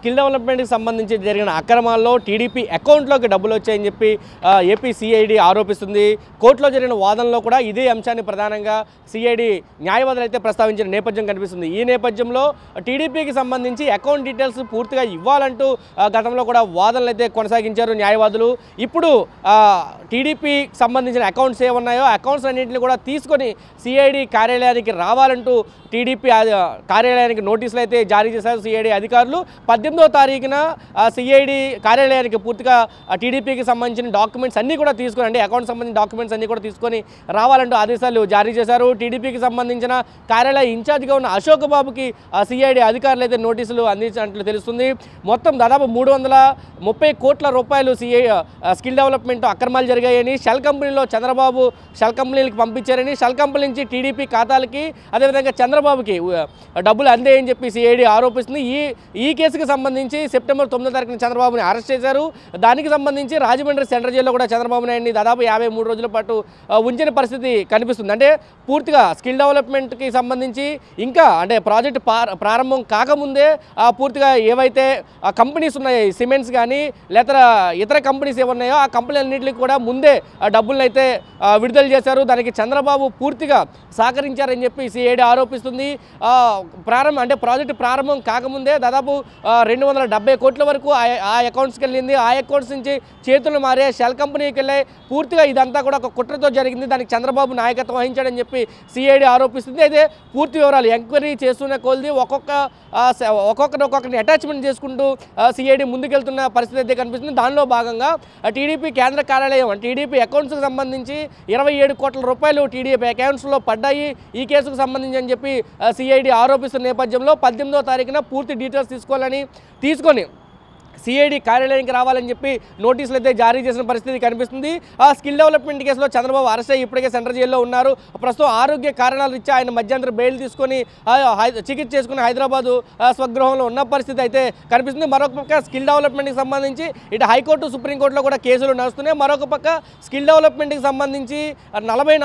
skill డెవలప్మెంట్కి సంబంధించి జరిగిన అక్రమాల్లో టీడీపీ అకౌంట్లోకి డబ్బులు వచ్చాయని చెప్పి ఏపీ సిఐడి ఆరోపిస్తుంది కోర్టులో జరిగిన వాదనలో కూడా ఇదే అంశాన్ని ప్రధానంగా సిఐడి న్యాయవాదులు అయితే ప్రస్తావించిన నేపథ్యం కనిపిస్తుంది ఈ నేపథ్యంలో టీడీపీకి సంబంధించి అకౌంట్ డీటెయిల్స్ పూర్తిగా ఇవ్వాలంటూ గతంలో కూడా వాదనలు అయితే కొనసాగించారు న్యాయవాదులు ఇప్పుడు టీడీపీకి సంబంధించిన అకౌంట్స్ ఏమున్నాయో అకౌంట్స్ అన్నింటిని కూడా తీసుకొని సిఐడి కార్యాలయానికి రావాలంటూ టీడీపీ కార్యాలయానికి నోటీసులు అయితే జారీ చేశారు సిఐడి అధికారులు పద్దెనిమిది పద్దెనిమిదో తారీఖున సిఐడి కార్యాలయానికి పూర్తిగా టీడీపీకి సంబంధించిన డాక్యుమెంట్స్ అన్నీ కూడా తీసుకురండి అకౌంట్ సంబంధించిన డాక్యుమెంట్స్ అన్నీ కూడా తీసుకొని రావాలంటూ ఆదేశాలు జారీ చేశారు టీడీపీకి సంబంధించిన కార్యాలయ ఇన్ఛార్జ్గా ఉన్న అశోక్ బాబుకి సిఐడి అధికారులు అయితే నోటీసులు అందించినట్లు తెలుస్తుంది మొత్తం దాదాపు మూడు కోట్ల రూపాయలు సిఐ స్కిల్ డెవలప్మెంట్ అక్రమాలు జరిగాయని షెల్ కంపెనీలో చంద్రబాబు షెల్ కంపెనీలకు పంపించారని షెల్ కంపెనీ నుంచి టీడీపీ ఖాతాలకి అదేవిధంగా చంద్రబాబుకి డబ్బులు అందేయని చెప్పి సిఐడి ఆరోపిస్తుంది ఈ ఈ కేసుకి సంబంధించి సెప్టెంబర్ తొమ్మిదో తారీఖున చంద్రబాబుని అరెస్ట్ చేశారు దానికి సంబంధించి రాజమండ్రి సెంట్రల్ జైల్లో కూడా చంద్రబాబు నాయుడిని దాదాపు యాభై మూడు రోజుల పాటు ఉంచిన పరిస్థితి కనిపిస్తుంది అంటే పూర్తిగా స్కిల్ డెవలప్మెంట్కి సంబంధించి ఇంకా అంటే ప్రాజెక్ట్ ప్రారంభం కాకముందే పూర్తిగా ఏవైతే కంపెనీస్ ఉన్నాయో సిమెంట్స్ కానీ లేదా ఇతర కంపెనీస్ ఏమున్నాయో ఆ కంపెనీలన్నింటికి కూడా ముందే డబ్బులను అయితే విడుదల చేశారు దానికి చంద్రబాబు పూర్తిగా సహకరించారని చెప్పి సిఐడి ఆరోపిస్తుంది ప్రారంభం అంటే ప్రాజెక్టు ప్రారంభం కాకముందే దాదాపు రెండు వందల డెబ్బై కోట్ల వరకు ఆ అకౌంట్స్కి వెళ్ళింది ఆ అకౌంట్స్ నుంచి చేతులు మారే షెల్ కంపెనీకి వెళ్ళాయి పూర్తిగా ఇదంతా కూడా ఒక కుట్రతో జరిగింది దానికి చంద్రబాబు నాయకత్వం వహించాడని చెప్పి సిఐడి ఆరోపిస్తుంది అయితే పూర్తి వివరాలు ఎంక్వైరీ చేస్తున్న కొలిది ఒక్కొక్క ఒక్కొక్కరు ఒక్కొక్కరిని అటాచ్మెంట్ చేసుకుంటూ సిఐడి ముందుకెళ్తున్న పరిస్థితి అయితే కనిపిస్తుంది దానిలో భాగంగా టీడీపీ కేంద్ర కార్యాలయం టీడీపీ అకౌంట్స్కి సంబంధించి ఇరవై ఏడు కోట్ల రూపాయలు టీడీపీ అకౌంట్స్లో పడ్డాయి ఈ కేసుకు సంబంధించి అని చెప్పి సిఐడి ఆరోపిస్తున్న నేపథ్యంలో పద్దెనిమిదో తారీఖున పూర్తి డీటెయిల్స్ తీసుకోవాలని तीसकोनी సిఐడి కార్యాలయానికి రావాలని చెప్పి నోటీసులు అయితే జారీ చేసిన పరిస్థితి కనిపిస్తుంది ఆ స్కిల్ డెవలప్మెంట్ కేసులో చంద్రబాబు అరెస్ట్ అయ్యి ఇప్పటికే సెంట్రల్ జైల్లో ఉన్నారు ప్రస్తుతం ఆరోగ్య కారణాలు ఇచ్చి ఆయన మధ్యంతరం బెయిల్ తీసుకొని చికిత్స చేసుకుని హైదరాబాదు స్వగృహంలో ఉన్న పరిస్థితి అయితే కనిపిస్తుంది మరొక పక్క స్కిల్ డెవలప్మెంట్కి సంబంధించి ఇటు హైకోర్టు సుప్రీంకోర్టులో కూడా కేసులు నడుస్తున్నాయి మరొక పక్క స్కిల్ డెవలప్మెంట్కి సంబంధించి నలభై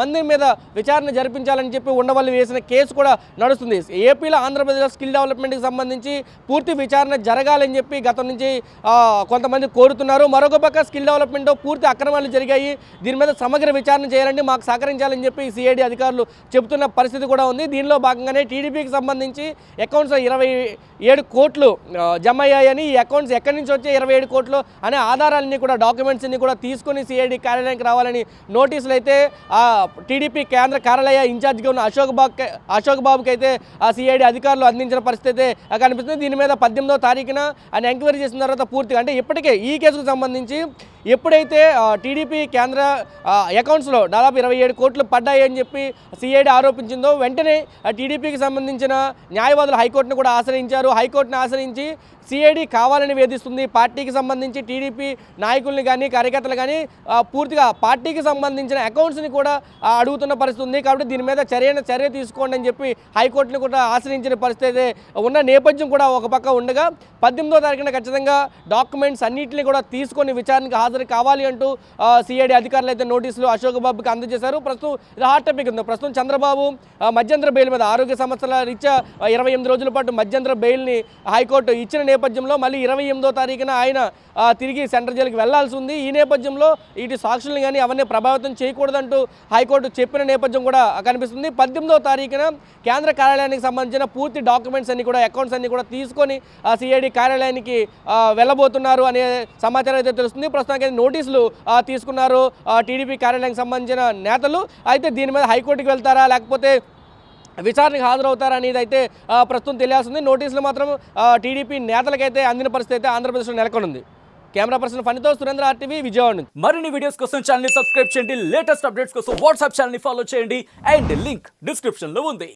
మంది మీద విచారణ జరిపించాలని చెప్పి ఉండవల్లి వేసిన కేసు కూడా నడుస్తుంది ఏపీలో ఆంధ్రప్రదేశ్లో స్కిల్ డెవలప్మెంట్కి సంబంధించి పూర్తి విచారణ జరగాలని చెప్పి గత ప్రాంతం నుంచి కొంతమంది కోరుతున్నారు మరొక పక్క స్కిల్ డెవలప్మెంట్ పూర్తి అక్రమాలు జరిగాయి దీని మీద సమగ్ర విచారణ చేయాలని మాకు సహకరించాలని చెప్పి సిఐడి అధికారులు చెబుతున్న పరిస్థితి కూడా ఉంది దీనిలో భాగంగానే టీడీపీకి సంబంధించి అకౌంట్స్ ఇరవై ఏడు కోట్లు జమ అయ్యాయని ఈ అకౌంట్స్ ఎక్కడి నుంచి వచ్చే ఇరవై ఏడు కోట్లు అనే ఆధారాలన్నీ కూడా డాక్యుమెంట్స్ అన్ని కూడా తీసుకుని సిఐడి కార్యాలయానికి రావాలని నోటీసులు అయితే టీడీపీ కేంద్ర కార్యాలయ ఇన్ఛార్జ్గా ఉన్న అశోక్ బాబు అశోక్ బాబుకి అయితే ఆ సిఐడి అధికారులు అందించిన పరిస్థితి అయితే కనిపిస్తుంది దీని మీద పద్దెనిమిదో తారీఖున ఆయన ఎంక్వైరీ చేసిన తర్వాత పూర్తిగా అంటే ఇప్పటికే ఈ కేసుకు సంబంధించి ఎప్పుడైతే టీడీపీ కేంద్ర అకౌంట్స్లో దాదాపు ఇరవై ఏడు కోట్లు పడ్డాయని చెప్పి సిఐడి ఆరోపించిందో వెంటనే టీడీపీకి సంబంధించిన న్యాయవాదులు హైకోర్టును కూడా ఆశ్రయించారు హైకోర్టును ఆశ్రయించి సిఐడి కావాలని వేధిస్తుంది పార్టీకి సంబంధించి టీడీపీ నాయకుల్ని కానీ కార్యకర్తలు కానీ పూర్తిగా పార్టీకి సంబంధించిన అకౌంట్స్ని కూడా అడుగుతున్న పరిస్థితి ఉంది కాబట్టి దీని మీద చర్యన చర్య తీసుకోండి అని చెప్పి హైకోర్టుని కూడా ఆశ్రయించిన పరిస్థితి ఉన్న నేపథ్యం కూడా ఒక పక్క ఉండగా పద్దెనిమిదో తారీఖున ఖచ్చితంగా డాక్యుమెంట్స్ అన్నింటినీ కూడా తీసుకొని విచారణకు హాజరు కావాలి అంటూ సిఐడి అధికారులు అయితే నోటీసులు అశోక్ బాబుకి అందజేశారు ప్రస్తుతం ఇది హాట్ టాపిక్ ఉంది ప్రస్తుతం చంద్రబాబు మధ్యంతర బెయిల్ మీద ఆరోగ్య సమస్యల రీత్యా ఇరవై ఎనిమిది రోజుల పాటు మధ్యంతర బెయిల్ని హైకోర్టు ఇచ్చిన నేపథ్యంలో మళ్ళీ ఇరవై ఎనిమిదో తారీఖున ఆయన తిరిగి సెంట్రల్ జైలుకి వెళ్లాల్సి ఉంది ఈ నేపథ్యంలో ఇటు సాక్షులను కానీ అవన్నీ ప్రభావితం చేయకూడదంటూ హైకోర్టు చెప్పిన నేపథ్యం కూడా కనిపిస్తుంది పద్దెనిమిదో తారీఖున కేంద్ర కార్యాలయానికి సంబంధించిన పూర్తి డాక్యుమెంట్స్ అన్ని కూడా అకౌంట్స్ అన్ని కూడా తీసుకొని సిఐడి కార్యాలయానికి వెళ్ళబోతున్నారు అనే సమాచారం అయితే తెలుస్తుంది ప్రస్తుతం సంబంధించి నోటీసులు తీసుకున్నారు టీడీపీ కార్యాలయానికి సంబంధించిన నేతలు అయితే దీని మీద హైకోర్టుకి వెళ్తారా లేకపోతే విచారణకు హాజరవుతారా అనేది అయితే ప్రస్తుతం తెలియాల్సింది నోటీసులు మాత్రం టీడీపీ నేతలకైతే అందిన పరిస్థితి అయితే ఆంధ్రప్రదేశ్లో నెలకొనుంది కెమెరా పర్సన్ ఫనితో సురేంద్ర ఆర్టీవీ విజయవాడ మరిన్ని వీడియోస్ కోసం ఛానల్ సబ్స్క్రైబ్ చేయండి లేటెస్ట్ అప్డేట్స్ కోసం వాట్సాప్ ఛానల్ ఫాలో చేయండి అండ్ లింక్ డిస్క్రిప్షన్లో ఉంది